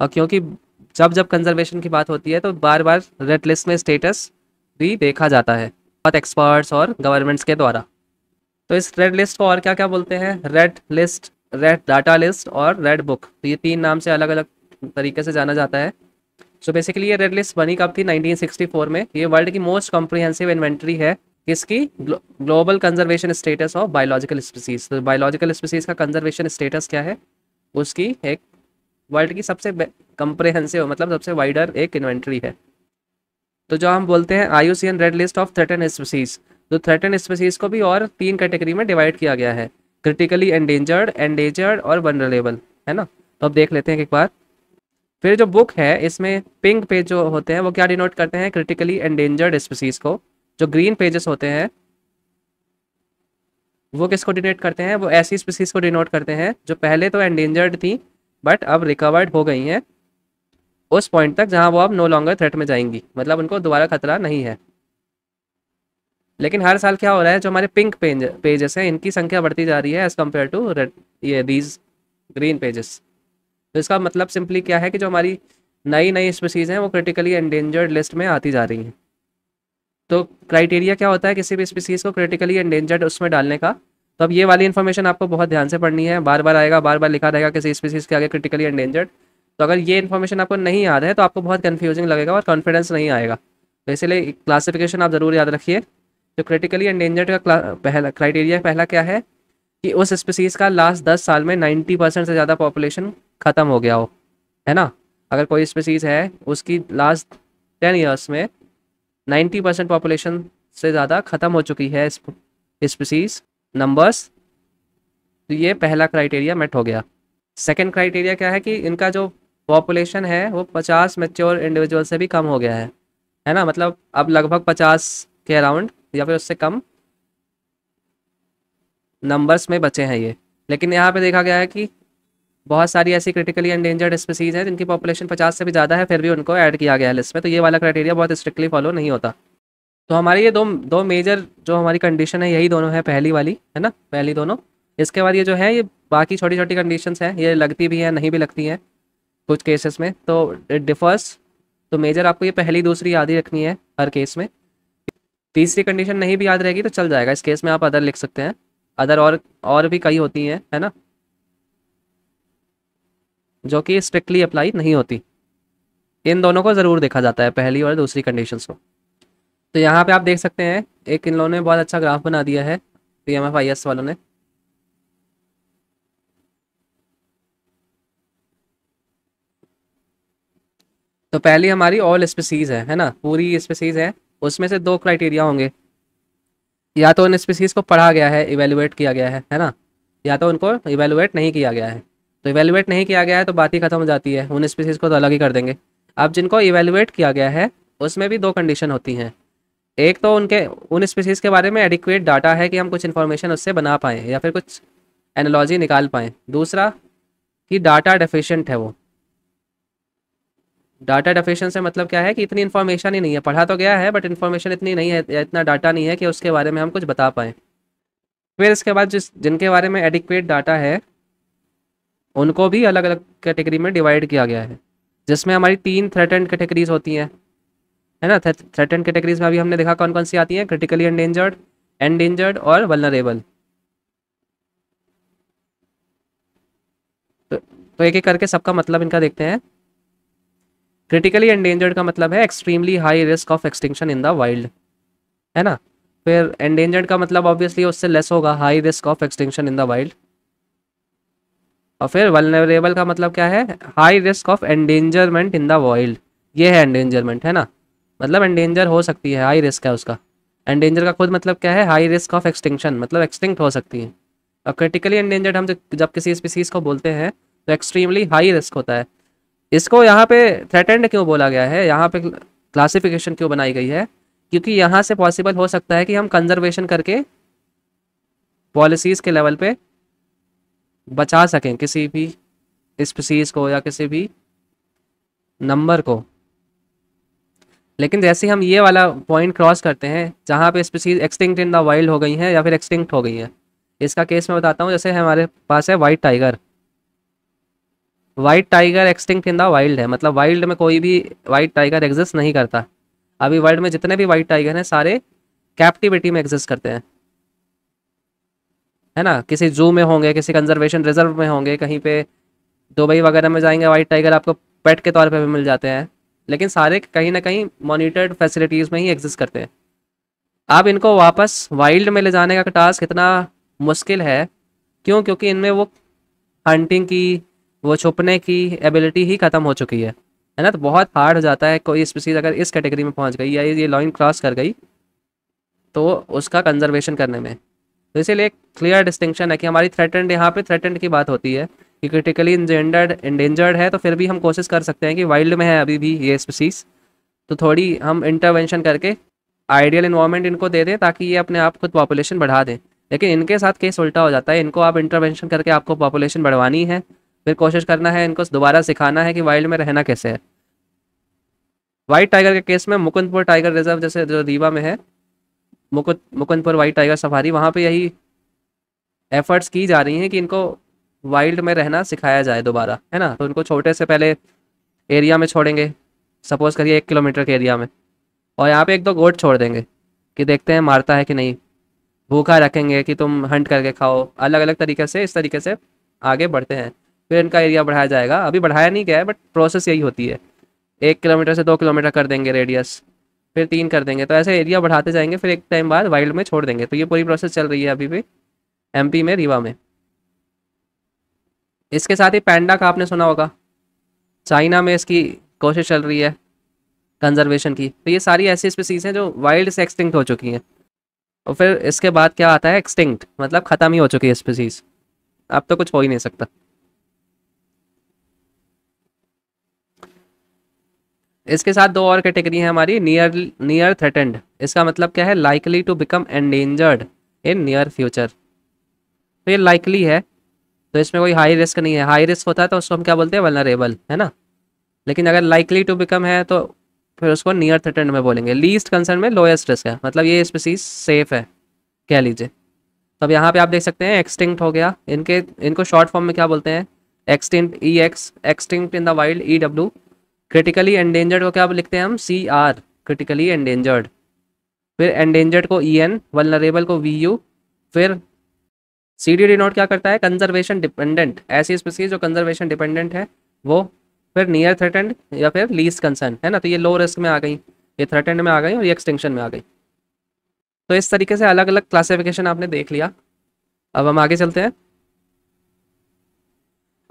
और क्योंकि जब जब कंजर्वेशन की बात होती है तो बार बार रेड लिस्ट में स्टेटस भी देखा जाता है बहुत एक्सपर्ट्स और गवर्नमेंट्स के द्वारा तो इस रेड लिस्ट को और क्या क्या बोलते हैं red list red data list और रेड बुक तो ये तीन नाम से अलग अलग तरीके से जाना जाता है सो so बेसिकली ये रेड लिस्ट बनी कब थी 1964 में ये वर्ल्ड की मोस्ट कॉम्प्रीहेंसिव इन्वेंट्री है इसकी global conservation status of biological species तो बायोलॉजिकल स्पीसीज का कंजर्वेशन स्टेटस क्या है उसकी एक वर्ल्ड की सबसे कंप्रेहेंसिव मतलब सबसे वाइडर एक इन्वेंट्री है तो जो हम बोलते हैं I red list of threatened species तो थ्रेटन स्पीसीज को भी और तीन कैटेगरी में डिवाइड किया गया है क्रिटिकली एंडेंजर्ड एंडेंजर्ड और वनरेबल है ना तो अब देख लेते हैं एक बार फिर जो बुक है इसमें पिंक पेज जो होते हैं वो क्या डिनोट करते हैं क्रिटिकली एंडेंजर्ड स्पीसीज को जो ग्रीन पेजेस होते हैं वो किसको डिनोट करते हैं वो ऐसी स्पीसीज को डिनोट करते हैं जो पहले तो एंडेंजर्ड थी बट अब रिकवर्ड हो गई हैं उस पॉइंट तक जहां वो अब नो लॉन्गर थ्रेट में जाएंगी मतलब उनको दोबारा खतरा नहीं है लेकिन हर साल क्या हो रहा है जो हमारे पिंक पेज पेजेस हैं इनकी संख्या बढ़ती जा रही है एज़ कम्पेयर टू रेड ये दीज ग्रीन पेजेस तो इसका मतलब सिंपली क्या है कि जो हमारी नई नई स्पीसीज़ हैं वो क्रिटिकली एंडेंजर्ड लिस्ट में आती जा रही हैं तो क्राइटेरिया क्या होता है किसी भी स्पीसीज़ को क्रिटिकली एंडेंजर्ड उसमें डालने का तो अब ये वाली इन्फॉर्मेशन आपको बहुत ध्यान से पढ़नी है बार बार आएगा बार बार लिखा रहेगा किसी स्पीसीज़ के आगे क्रिटिकली एंडेंजर्ड तो अगर ये इन्फॉर्मेशन आपको नहीं याद है तो आपको बहुत कन्फ्यूजिंग लगेगा और कॉन्फिडेंस नहीं आएगा तो इसीलिए क्लासिफिकेशन आप ज़रूर याद रखिए तो क्रिटिकली एंडेंजर्ड का पहला क्राइटेरिया पहला क्या है कि उस स्पीसीज़ का लास्ट दस साल में नाइन्टी परसेंट से ज़्यादा पॉपुलेशन ख़त्म हो गया हो है ना अगर कोई स्पीसीज़ है उसकी लास्ट टेन ईयर्स में नाइन्टी परसेंट पॉपुलेशन से ज़्यादा ख़त्म हो चुकी है स्पीसीज़ नंबर्स तो ये पहला क्राइटेरिया मेट हो गया सेकेंड क्राइटेरिया क्या है कि इनका जो पॉपुलेशन है वो पचास मेच्योर इंडिविजुअल से भी कम हो गया है है ना मतलब अब लगभग पचास के अराउंड या फिर उससे कम नंबर्स में बचे हैं ये लेकिन यहाँ पे देखा गया है कि बहुत सारी ऐसी क्रिटिकली एंडेंजर्ड स्पीसीज हैं जिनकी पॉपुलेशन पचास से भी ज़्यादा है फिर भी उनको ऐड किया गया है लिस्ट में तो ये वाला क्राइटेरिया बहुत स्ट्रिक्टली फॉलो नहीं होता तो हमारे ये दो दो मेजर जो हमारी कंडीशन है यही दोनों है पहली वाली है ना पहली दोनों इसके बाद ये जो है ये बाकी छोटी छोटी कंडीशन हैं ये लगती भी हैं नहीं भी लगती हैं कुछ केसेस में तो इट डिफर्स तो मेजर आपको ये पहली दूसरी याद ही रखनी है हर केस में तीसरी कंडीशन नहीं भी याद रहेगी तो चल जाएगा इस केस में आप अदर लिख सकते हैं अदर और और भी कई होती हैं है ना जो कि स्ट्रिक्टली अप्लाई नहीं होती इन दोनों को ज़रूर देखा जाता है पहली और दूसरी कंडीशन को तो यहाँ पे आप देख सकते हैं एक इन लोगों ने बहुत अच्छा ग्राफ बना दिया है P M F I S वालों ने तो पहली हमारी ऑल स्पीसीज़ है है ना पूरी स्पीसीज़ है उसमें से दो क्राइटेरिया होंगे या तो उन स्पीसीज़ को पढ़ा गया है इवेलुएट किया गया है है ना या तो उनको इवेलुएट नहीं किया गया है तो इवेलुएट नहीं किया गया है तो बात ही खत्म हो जाती है उन स्पीसीज़ को तो अलग ही कर देंगे अब जिनको इवेलुएट किया गया है उसमें भी दो कंडीशन होती हैं एक तो उनके उन स्पीसीज़ के बारे में एडिक्वेट डाटा है कि हम कुछ इन्फॉर्मेशन उससे बना पाएँ या फिर कुछ एनोलॉजी निकाल पाएँ दूसरा कि डाटा डेफिशेंट है वो डाटा डेफिशन से मतलब क्या है कि इतनी इन्फॉर्मेशन ही नहीं है पढ़ा तो गया है बट इन्फॉर्मेशन इतनी नहीं है इतना डाटा नहीं है कि उसके बारे में हम कुछ बता पाएँ फिर इसके बाद जिस जिनके बारे में एडिक्वेट डाटा है उनको भी अलग अलग कैटेगरी में डिवाइड किया गया है जिसमें हमारी तीन थ्रेटेंड कैटेगरीज होती हैं है ना थ्रेटेंड कैटेगरीज में अभी हमने देखा कौन कौन सी आती हैं क्रिटिकली एंडेंजर्ड एंडेंजर्ड और वलनरेबल तो, तो एक एक करके सबका मतलब इनका देखते हैं क्रिटिकली एंडेंजर्ड का मतलब है extremely high risk of extinction in the wild है ना फिर एंडेंजर्ड का मतलब ऑब्वियसली उससे लेस होगा high risk of extinction in the wild और फिर वलनरेबल का मतलब क्या है high risk of endangerment in the wild ये है एंडेंजरमेंट है ना मतलब एंडेंजर हो सकती है हाई रिस्क है उसका एंडेंजर का खुद मतलब क्या है हाई रिस्क ऑफ एक्सटिंक्शन मतलब एक्सटिंक्ट हो सकती है और क्रिटिकली एंडेंजर्ड हम जब किसी स्पीसीज़ को बोलते हैं तो एक्सट्रीमली हाई रिस्क होता है इसको यहाँ पे थ्रेटेंड क्यों बोला गया है यहाँ पे क्लासिफिकेशन क्यों बनाई गई है क्योंकि यहाँ से पॉसिबल हो सकता है कि हम कंजर्वेशन करके पॉलिसीज़ के लेवल पे बचा सकें किसी भी स्पीसीज़ को या किसी भी नंबर को लेकिन जैसे हम ये वाला पॉइंट क्रॉस करते हैं जहाँ पे species extinct in the wild हो गई हैं या फिर एक्सटिंक्ट हो गई हैं इसका केस मैं बताता हूँ जैसे हमारे पास है white tiger white tiger extinct in the wild है मतलब वाइल्ड में कोई भी वाइट टाइगर एग्जिस्ट नहीं करता अभी वर्ल्ड में जितने भी वाइट टाइगर हैं सारे कैप्टिविटी में एग्जिस्ट करते हैं है ना किसी जू में होंगे किसी कंजर्वेशन रिजर्व में होंगे कहीं पे दुबई वगैरह में जाएंगे वाइट टाइगर आपको पेट के तौर पे भी मिल जाते हैं लेकिन सारे कहीं ना कहीं मॉनिटर्ड फैसिलिटीज़ में ही एग्जिस्ट करते हैं अब इनको वापस वाइल्ड में ले जाने का टास्क इतना मुश्किल है क्यों क्योंकि इनमें वो हंटिंग की वो छुपने की एबिलिटी ही ख़त्म हो चुकी है है ना तो बहुत हार्ड हो जाता है कोई स्पीसीज अगर इस कैटेगरी में पहुंच गई या ये लाइन क्रॉस कर गई तो उसका कंजर्वेशन करने में तो इसीलिए एक क्लियर डिस्टिंक्शन है कि हमारी थ्रेटेंड यहाँ पे थ्रेटेंड की बात होती है कि क्रिटिकली इंजेंडर्ड इंडेंजर्ड है तो फिर भी हम कोशिश कर सकते हैं कि वाइल्ड में है अभी भी ये स्पीसीज़ तो थोड़ी हम इंटरवेंशन करके आइडियल इन्वायरमेंट इनको दे दें ताकि ये अपने आप खुद पॉपुलेशन बढ़ा दें लेकिन इनके साथ केस उल्टा हो जाता है इनको आप इंटरवेंशन करके आपको पॉपुलेशन बढ़वानी है फिर कोशिश करना है इनको दोबारा सिखाना है कि वाइल्ड में रहना कैसे है वाइट टाइगर के केस में मुकुंदपुर टाइगर रिजर्व जैसे जो रीवा में है Mukund Mukundpur white tiger safari वहाँ पे यही एफर्ट्स की जा रही हैं कि इनको वाइल्ड में रहना सिखाया जाए दोबारा है ना तो इनको छोटे से पहले एरिया में छोड़ेंगे सपोज करिए एक किलोमीटर के एरिया में और यहाँ पे एक दो गोट छोड़ देंगे कि देखते हैं मारता है कि नहीं भूखा रखेंगे कि तुम हंट करके खाओ अलग अलग तरीके से इस तरीके से आगे बढ़ते हैं फिर इनका एरिया बढ़ाया जाएगा अभी बढ़ाया नहीं गया है बट प्रोसेस यही होती है एक किलोमीटर से दो किलोमीटर कर देंगे रेडियस फिर तीन कर देंगे तो ऐसे एरिया बढ़ाते जाएंगे फिर एक टाइम बाद वाइल्ड में छोड़ देंगे तो ये पूरी प्रोसेस चल रही है अभी भी एम में रीवा में इसके साथ ही पैंडा का आपने सुना होगा चाइना में इसकी कोशिश चल रही है कंजर्वेशन की तो ये सारी ऐसी स्पीसीज हैं जो वाइल्ड से एक्सटिंक्ट हो चुकी हैं और फिर इसके बाद क्या आता है एक्सटिंक्ट मतलब ख़त्म ही हो चुकी है स्पीसीज अब तो कुछ हो ही नहीं सकता इसके साथ दो और कैटेगरी है हमारी नियर नियर थ्रेटेंड इसका मतलब क्या है likely to become endangered in near future तो ये लाइकली है तो इसमें कोई हाई रिस्क नहीं है हाई रिस्क होता है तो उसको हम क्या बोलते हैं वनरेबल है ना लेकिन अगर लाइकली टू बिकम है तो फिर उसको नियर थ्रेटेंड में बोलेंगे लीस्ट कंसर्न में लोएस्ट रिस्क है मतलब ये स्पीसीज सेफ है कह लीजिए तो अब यहाँ पे आप देख सकते हैं एक्सटिंक्ट हो गया इनके इनको शॉर्ट फॉर्म में क्या बोलते हैं extinct E X extinct in the wild E W critically endangered को क्या लिखते हैं हम सी आर क्रिटिकली एंडेंजर्ड फिर एंडेंजर्ड को ई एन वलनरेबल को वी यू फिर सी डी डी डिनोट क्या करता है कंजर्वेशन डिपेंडेंट ऐसी स्पीसीज जो कंजर्वेशन डिपेंडेंट है वो फिर नियर थ्रेटेंड या फिर लीस्ट कंसर्न है ना तो ये लो रिस्क में आ गई ये थ्रेटेंड में आ गई और ये एक्सटेंशन में आ गई तो इस तरीके से अलग अलग क्लासिफिकेशन आपने देख लिया अब हम आगे चलते हैं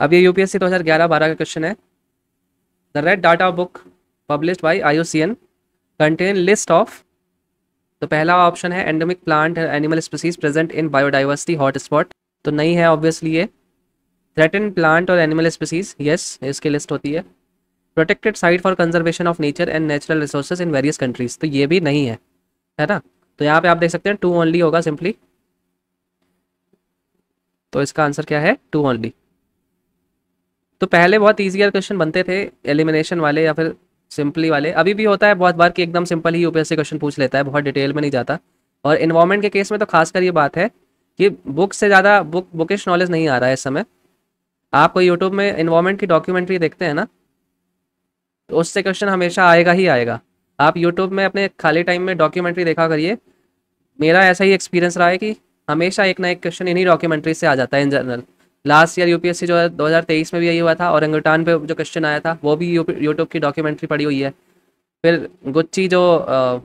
अब ये यूपीएससी 2011-12 का क्वेश्चन है The red data book published by IUCN contain list of तो पहला ऑप्शन है endemic plant animal species present in biodiversity hotspot तो नहीं है ऑब्वियसली ये थ्रेटन प्लांट और एनिमल स्पीसीज यस इसकी लिस्ट होती है protected site for conservation of nature and natural resources in various countries तो ये भी नहीं है है ना तो यहाँ पे आप देख सकते हैं टू ओनली होगा सिंपली तो इसका आंसर क्या है टू ओनली तो पहले बहुत ईजियर क्वेश्चन बनते थे एलिमिनेशन वाले या फिर सिंपली वाले अभी भी होता है बहुत बार कि एकदम सिंपल ही यूपीएससी क्वेश्चन पूछ लेता है बहुत डिटेल में नहीं जाता और इन्वायरमेंट के केस में तो खासकर ये बात है कि बुक से ज़्यादा बुक बुकिश नॉलेज नहीं आ रहा है इस समय आप कोई यूट्यूब में इन्वायरमेंट की डॉक्यूमेंट्री देखते हैं ना तो उससे क्वेश्चन हमेशा आएगा ही आएगा आप यूट्यूब में अपने खाली टाइम में डॉक्यूमेंट्री देखा करिए मेरा ऐसा ही एक्सपीरियंस रहा है कि हमेशा एक ना एक क्वेश्चन इन्हीं डॉक्यूमेंट्री से आ जाता है in general last year UPSC जो है 2023 में भी यही हुआ था और रंगटान पे जो क्वेश्चन आया था वो भी यूट्यूब की डॉक्यूमेंट्री पड़ी हुई है फिर गुच्ची जो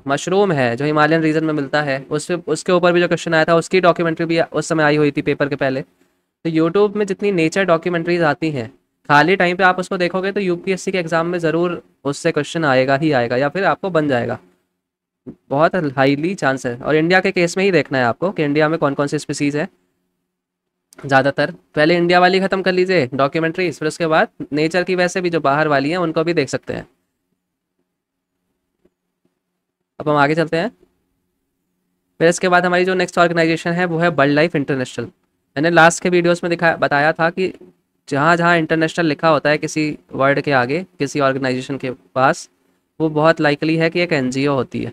मशरूम है जो हिमालयन रीजन में मिलता है उस उसके ऊपर भी जो क्वेश्चन आया था उसकी डॉक्यूमेंट्री भी उस समय आई हुई थी पेपर के पहले तो यूट्यूब में जितनी नेचर डॉक्यूमेंट्रीज आती हैं खाली टाइम पे आप उसको देखोगे तो यूपीएससी के एग्ज़ाम में ज़रूर उससे क्वेश्चन आएगा ही आएगा या फिर आपको बन जाएगा बहुत हाईली चांस है और इंडिया के केस में ही देखना है आपको कि इंडिया में कौन कौन सी स्पीसीज़ है ज़्यादातर पहले इंडिया वाली ख़त्म कर लीजिए डॉक्यूमेंट्रीज फिर उसके बाद नेचर की वैसे भी जो बाहर वाली हैं उनको भी देख सकते हैं अब हम आगे चलते हैं फिर इसके बाद हमारी जो नेक्स्ट ऑर्गेनाइजेशन है वो है वर्ल्ड लाइफ इंटरनेशनल मैंने लास्ट के वीडियोस में दिखाया बताया था कि जहाँ जहाँ इंटरनेशनल लिखा होता है किसी वर्ल्ड के आगे किसी ऑर्गेनाइजेशन के पास वो बहुत लाइकली है कि एक एनजीओ होती है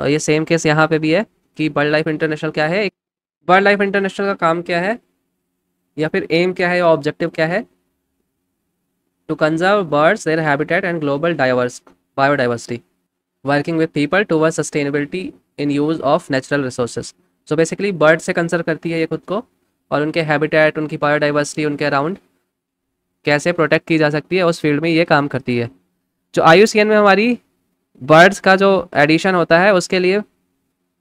और ये सेम केस यहाँ पे भी है कि वर्ल्ड लाइफ इंटरनेशनल क्या है एक वाइल्ड लाइफ इंटरनेशनल का काम क्या है या फिर एम क्या है या ऑब्जेक्टिव क्या है to conserve birds their habitat and global diverse biodiversity working with people toward sustainability in use of natural resources so basically bird से कंसर्व करती है ये खुद को और उनके हैबिटेट उनकी बायोडाइवर्सिटी उनके अराउंड कैसे प्रोटेक्ट की जा सकती है उस फील्ड में ये काम करती है जो आई में हमारी बर्ड्स का जो एडिशन होता है उसके लिए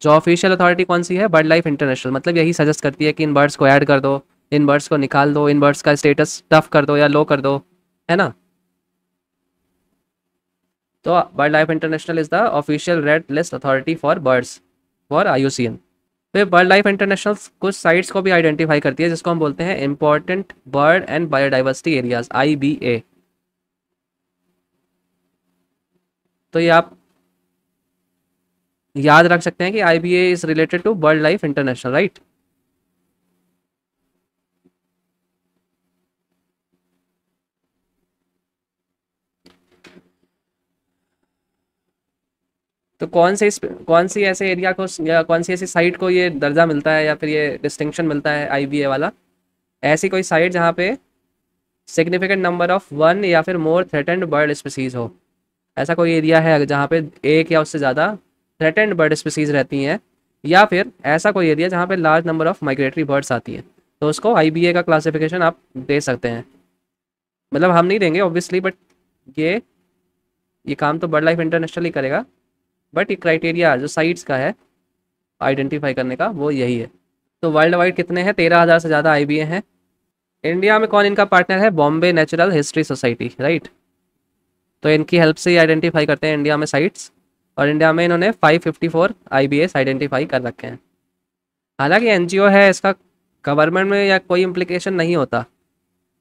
जो ऑफिशियल अथॉरिटी कौन सी है बर्ड लाइफ इंटरनेशनल मतलब यही सजेस्ट करती है कि इन बर्ड्स को ऐड कर दो इन बर्ड्स को निकाल दो इन बर्ड्स का स्टेटस टफ कर दो या लो कर दो है ना तो bird life international is the official red list authority for birds for I फिर बर्ड लाइफ इंटरनेशनल कुछ साइट्स को भी आइडेंटिफाई करती है जिसको हम बोलते हैं important bird and biodiversity areas I B A तो ये आप याद रख सकते हैं कि I B A is related to world life international right तो कौन से कौन सी ऐसे एरिया को या कौन सी ऐसी साइट को ये दर्जा मिलता है या फिर ये डिस्टिंक्शन मिलता है आईबीए वाला ऐसी कोई साइट जहाँ पे सिग्निफिकेंट नंबर ऑफ वन या फिर मोर थ्रेटेंड बर्ड स्पीसीज हो ऐसा कोई एरिया है जहाँ पे एक या उससे ज़्यादा थ्रेटेंड बर्ड स्पीसीज रहती हैं या फिर ऐसा कोई एरिया जहाँ पर large number of migratory birds आती हैं तो उसको आई का क्लासीफिकेशन आप दे सकते हैं मतलब हम नहीं देंगे ऑब्वियसली बट ये ये काम तो बर्ड लाइफ इंटरनेशनल ही करेगा बट ये क्राइटेरिया जो साइट्स का है आइडेंटिफाई करने का वो यही है तो वर्ल्ड वाइड कितने हैं तेरह हज़ार से ज़्यादा आई हैं इंडिया में कौन इनका पार्टनर है Bombay natural history society right तो इनकी हेल्प से ही आइडेंटिफाई करते हैं इंडिया में साइट्स और इंडिया में इन्होंने 554 आईबीएस आइडेंटिफाई कर रखे हैं हालांकि एनजीओ है इसका गवर्नमेंट में या कोई इम्प्लीकेशन नहीं होता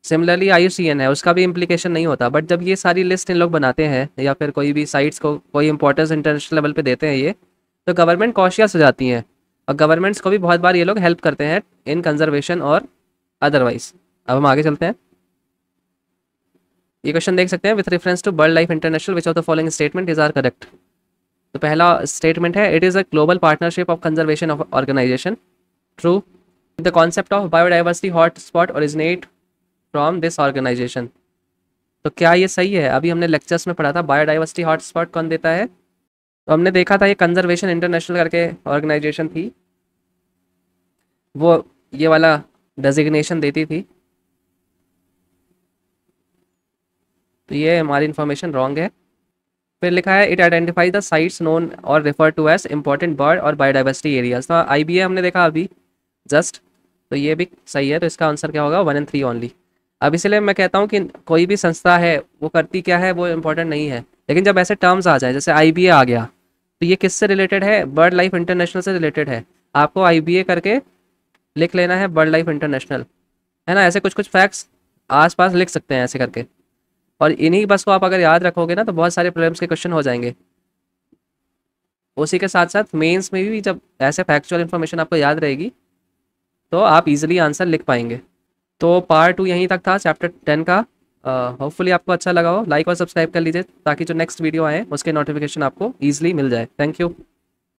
सिमिलरली आई है उसका भी इम्प्लीकेशन नहीं होता बट जब ये सारी लिस्ट इन लोग बनाते हैं या फिर कोई भी साइट्स को कोई इंपॉर्टेंस इंटरनेशनल लेवल पे देते हैं ये तो गवर्नमेंट कॉशियस हो जाती हैं और गवर्नमेंट्स को भी बहुत बार ये लोग हेल्प करते हैं इन कंजर्वेशन और अदरवाइज अब हम आगे चलते हैं ये क्वेश्चन देख सकते हैं with reference to world life international which of the following statement is are correct तो पहला स्टेटमेंट है it is a global partnership of conservation of organisation true the concept of biodiversity hotspot originate from this organisation तो क्या ये सही है अभी हमने लेक्चर्स में पढ़ा था बायोडाइवर्सिटी हॉटस्पॉट कौन देता है तो हमने देखा था ये कंजर्वेशन इंटरनेशनल करके ऑर्गेनाइजेशन थी वो ये वाला डेजिग्नेशन देती थी तो ये हमारी इन्फॉर्मेशन रॉन्ग है फिर लिखा है it identify the sites known और refer to as important bird और बायोडाइवर्सिटी एरियाज तो आई बी ए हमने देखा अभी जस्ट तो ये भी सही है तो इसका आंसर क्या होगा वन एंड थ्री ओनली अब इसलिए मैं कहता हूँ कि कोई भी संस्था है वो करती क्या है वो इम्पोर्टेंट नहीं है लेकिन जब ऐसे टर्म्स आ जाए जैसे आई बी ए आ गया तो ये किससे रिलेटेड है बर्ड लाइफ इंटरनेशनल से रिलेटेड है आपको आई बी ए करके लिख लेना है बर्ड लाइफ इंटरनेशनल है ना ऐसे कुछ कुछ फैक्ट्स आसपास लिख सकते हैं ऐसे करके और इन्हीं बस को आप अगर याद रखोगे ना तो बहुत सारे प्रॉब्लम्स के क्वेश्चन हो जाएंगे उसी के साथ साथ मेंस में भी जब ऐसे फैक्चुअल इन्फॉर्मेशन आपको याद रहेगी तो आप इजीली आंसर लिख पाएंगे तो पार्ट टू यहीं तक था चैप्टर टेन का होपफुली आपको अच्छा लगा हो लाइक और सब्सक्राइब कर लीजिए ताकि जो नेक्स्ट वीडियो आए उसके नोटिफिकेशन आपको ईजिली मिल जाए थैंक यू